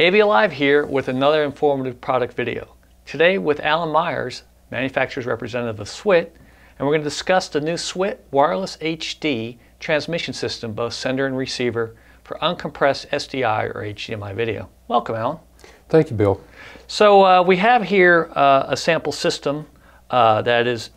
AV Live here with another informative product video. Today with Alan Myers, manufacturer's representative of SWIT, and we're going to discuss the new SWIT Wireless HD transmission system, both sender and receiver, for uncompressed SDI or HDMI video. Welcome, Alan. Thank you, Bill. So uh, we have here uh, a sample system uh, that is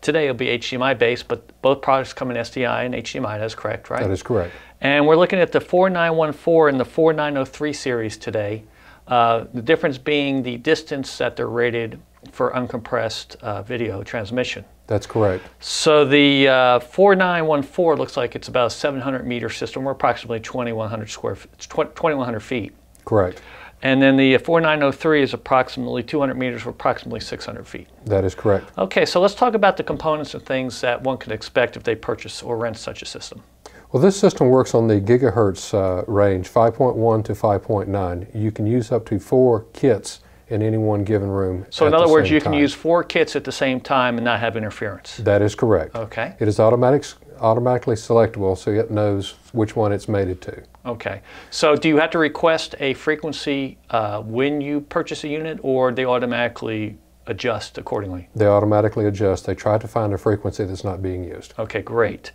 today it'll be HDMI based, but both products come in SDI and HDMI. That's correct, right? That is correct. And we're looking at the 4914 and the 4903 series today. Uh, the difference being the distance that they're rated for uncompressed uh, video transmission. That's correct. So the uh, 4914 looks like it's about a 700 meter system, or approximately 2100 square, 2100 feet. Correct. And then the 4903 is approximately 200 meters or approximately 600 feet. That is correct. Okay, so let's talk about the components and things that one could expect if they purchase or rent such a system. Well, this system works on the gigahertz uh, range, 5.1 to 5.9. You can use up to four kits in any one given room. So, in other words, you time. can use four kits at the same time and not have interference. That is correct. Okay. It is automatic automatically selectable so it knows which one it's mated to. Okay. So do you have to request a frequency uh, when you purchase a unit or they automatically adjust accordingly? They automatically adjust. They try to find a frequency that's not being used. Okay, great.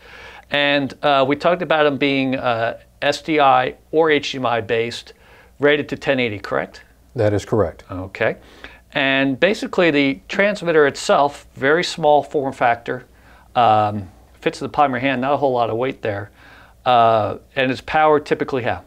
And uh, we talked about them being uh, SDI or HDMI based, rated to 1080, correct? That is correct. Okay. And basically the transmitter itself, very small form factor, um, fits in the palm of your hand, not a whole lot of weight there. Uh, and its power typically how?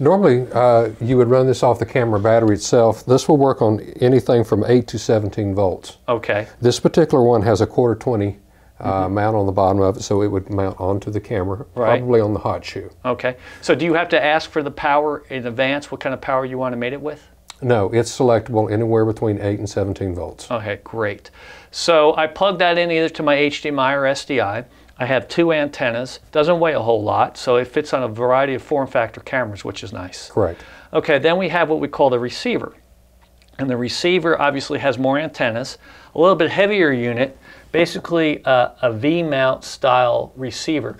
Normally, uh, you would run this off the camera battery itself. This will work on anything from 8 to 17 volts. Okay. This particular one has a quarter 20 uh, mm -hmm. mount on the bottom of it, so it would mount onto the camera, right. probably on the hot shoe. Okay. So do you have to ask for the power in advance, what kind of power you want to mate it with? No, it's selectable anywhere between 8 and 17 volts. Okay, great. So I plug that in either to my HDMI or SDI. I have two antennas. Doesn't weigh a whole lot, so it fits on a variety of form factor cameras, which is nice. Correct. Okay, then we have what we call the receiver. And the receiver obviously has more antennas, a little bit heavier unit, basically a V-mount style receiver.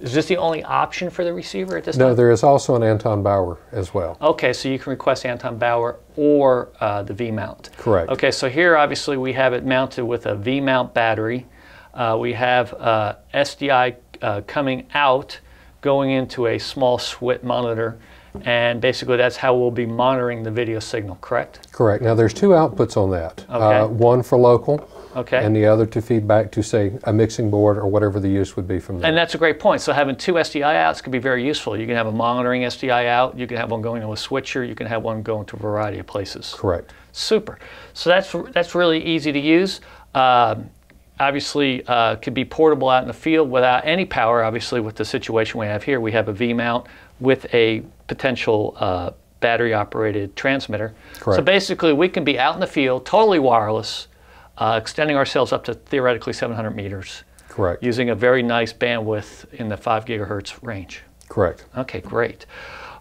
Is this the only option for the receiver at this no, time? No, there is also an Anton Bauer as well. Okay, so you can request Anton Bauer or uh, the V-mount. Correct. Okay, so here obviously we have it mounted with a V-mount battery. Uh, we have uh, SDI uh, coming out, going into a small SWIT monitor, and basically that's how we'll be monitoring the video signal, correct? Correct. Now there's two outputs on that. Uh, okay. one for local Okay. And the other to feed back to, say, a mixing board or whatever the use would be from there. And that's a great point. So having two SDI outs could be very useful. You can have a monitoring SDI out, you can have one going to a switcher, you can have one going to a variety of places. Correct. Super. So that's, that's really easy to use. Uh, obviously uh, could be portable out in the field without any power. Obviously, with the situation we have here, we have a V mount with a potential uh, battery operated transmitter. Correct. So basically, we can be out in the field, totally wireless, uh, extending ourselves up to theoretically 700 meters. Correct. Using a very nice bandwidth in the 5 gigahertz range. Correct. Okay, great.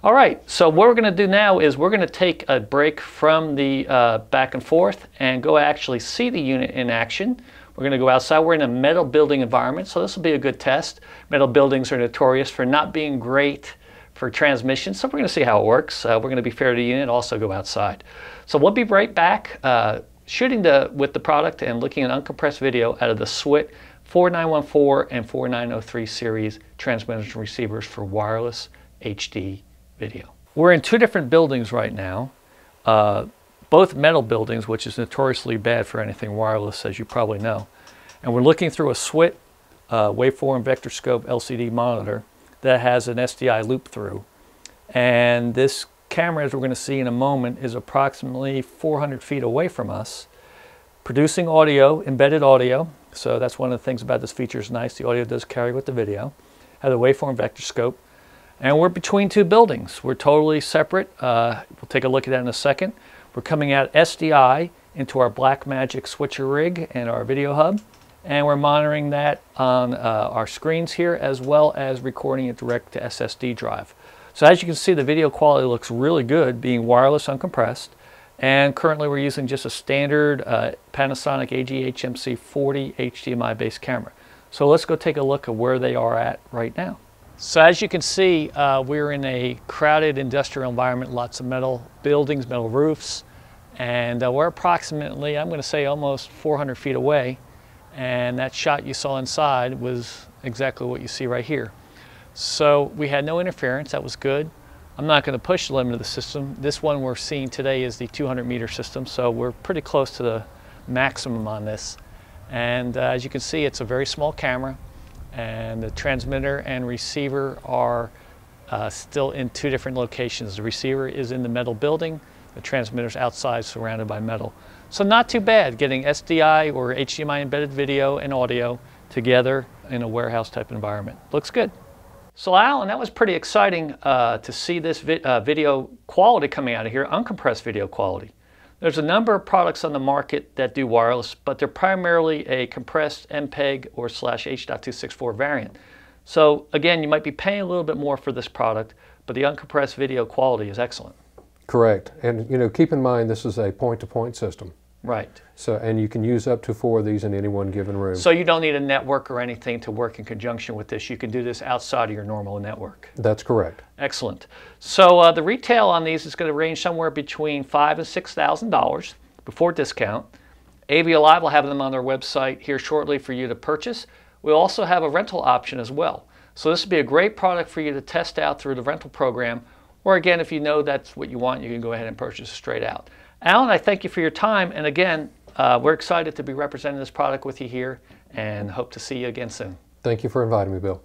All right, so what we're going to do now is we're going to take a break from the uh, back and forth and go actually see the unit in action. We're going to go outside. We're in a metal building environment, so this will be a good test. Metal buildings are notorious for not being great for transmission, so we're going to see how it works. Uh, we're going to be fair to the unit, also go outside. So we'll be right back. Uh, shooting the, with the product and looking at uncompressed video out of the SWIT 4914 and 4903 series transmitters and receivers for wireless HD video. We're in two different buildings right now. Uh, both metal buildings, which is notoriously bad for anything wireless, as you probably know. And we're looking through a SWIT uh, waveform vector scope LCD monitor that has an SDI loop through. And this camera, as we're going to see in a moment, is approximately 400 feet away from us, producing audio, embedded audio. So that's one of the things about this feature is nice. The audio does carry with the video. Has a waveform vector scope. And we're between two buildings. We're totally separate. Uh, we'll take a look at that in a second. We're coming out SDI into our Blackmagic switcher rig and our video hub. And we're monitoring that on uh, our screens here as well as recording it direct to SSD drive. So as you can see, the video quality looks really good being wireless uncompressed. And currently we're using just a standard uh, Panasonic AGHMC 40 HDMI based camera. So let's go take a look at where they are at right now. So as you can see, uh, we're in a crowded industrial environment, lots of metal buildings, metal roofs, and uh, we're approximately, I'm gonna say almost 400 feet away. And that shot you saw inside was exactly what you see right here. So we had no interference, that was good. I'm not going to push the limit of the system. This one we're seeing today is the 200 meter system, so we're pretty close to the maximum on this. And uh, as you can see, it's a very small camera, and the transmitter and receiver are uh, still in two different locations. The receiver is in the metal building, the transmitter's outside surrounded by metal. So not too bad getting SDI or HDMI embedded video and audio together in a warehouse type environment. Looks good. So Alan, that was pretty exciting uh, to see this vi uh, video quality coming out of here, uncompressed video quality. There's a number of products on the market that do wireless, but they're primarily a compressed MPEG or slash H.264 variant. So again, you might be paying a little bit more for this product, but the uncompressed video quality is excellent. Correct, and you know, keep in mind this is a point-to-point -point system. Right. So, and you can use up to four of these in any one given room. So you don't need a network or anything to work in conjunction with this. You can do this outside of your normal network. That's correct. Excellent. So uh, the retail on these is going to range somewhere between five and six thousand dollars before discount. AV Live will have them on their website here shortly for you to purchase. We also have a rental option as well. So this would be a great product for you to test out through the rental program. Or again, if you know that's what you want, you can go ahead and purchase straight out. Alan, I thank you for your time. And again, uh, we're excited to be representing this product with you here and hope to see you again soon. Thank you for inviting me, Bill.